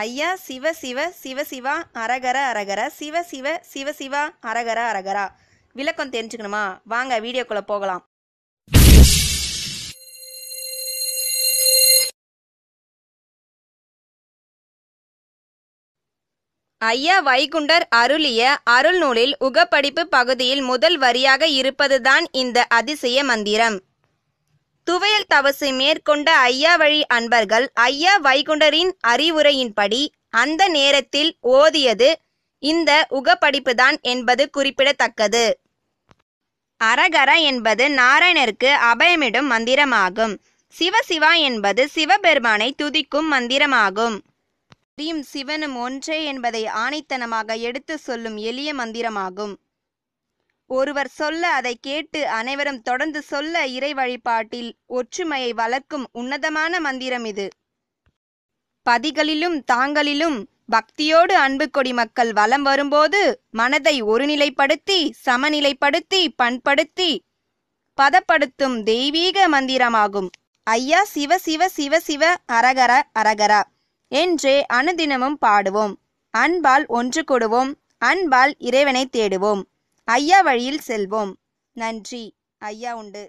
ஐயா சிவ சிவ சிவ சிவா அரகர அரகர சிவ சிவ சிவ சிவா அரகர அரகரா விளக்கம் தெரிஞ்சுக்கணுமா வாங்க வீடியோக்குள்ள போகலாம் ஐயா வைகுண்டர் அருளிய அருள்நூலில் உகப்படிப்பு பகுதியில் முதல் வரியாக இருப்பதுதான் இந்த அதிசய மந்திரம் துவையல் தவசை மேற்கொண்ட ஐயா வழி அன்பர்கள் ஐயா வைகுண்டரின் அறிவுரையின்படி அந்த நேரத்தில் ஓதியது இந்த உகப்படிப்புதான் என்பது குறிப்பிடத்தக்கது அரகர என்பது நாராயணருக்கு அபயமிடும் மந்திரமாகும் சிவசிவா என்பது சிவபெருமானை துதிக்கும் மந்திரமாகும் ஸ்ரீம் சிவனும் ஒன்றே என்பதை ஆணைத்தனமாக எடுத்து சொல்லும் எளிய மந்திரமாகும் ஒருவர் சொல்ல அதை கேட்டு அனைவரும் தொடர்ந்து சொல்ல இறை வழிபாட்டில் ஒற்றுமையை வளர்க்கும் உன்னதமான மந்திரம் இது பதிகளிலும் தாங்களிலும் பக்தியோடு அன்பு கொடி மக்கள் வலம் வரும்போது மனதை ஒருநிலைப்படுத்தி சமநிலைப்படுத்தி பண்படுத்தி பதப்படுத்தும் தெய்வீக மந்திரமாகும் ஐயா சிவ சிவ சிவ சிவ அரகர அரகரா என்றே அனுதினமும் பாடுவோம் அன்பால் ஒன்று கூடுவோம் அன்பால் இறைவனை தேடுவோம் ஐயா வழியில் செல்வோம் நன்றி ஐயா உண்டு